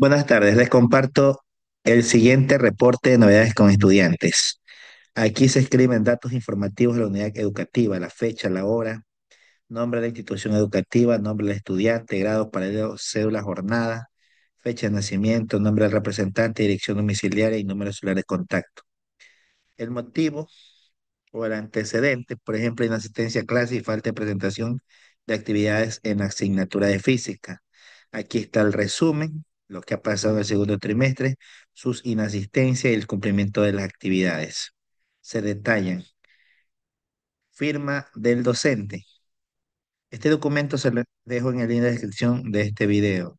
Buenas tardes, les comparto el siguiente reporte de novedades con estudiantes. Aquí se escriben datos informativos de la unidad educativa, la fecha, la hora, nombre de la institución educativa, nombre del estudiante, grado, paralelo, cédula, jornada, fecha de nacimiento, nombre del representante, dirección domiciliaria y número celular de contacto. El motivo o el antecedente, por ejemplo, inasistencia a clase y falta de presentación de actividades en asignatura de física. Aquí está el resumen lo que ha pasado en el segundo trimestre, sus inasistencias y el cumplimiento de las actividades. Se detallan. Firma del docente. Este documento se lo dejo en el link de descripción de este video.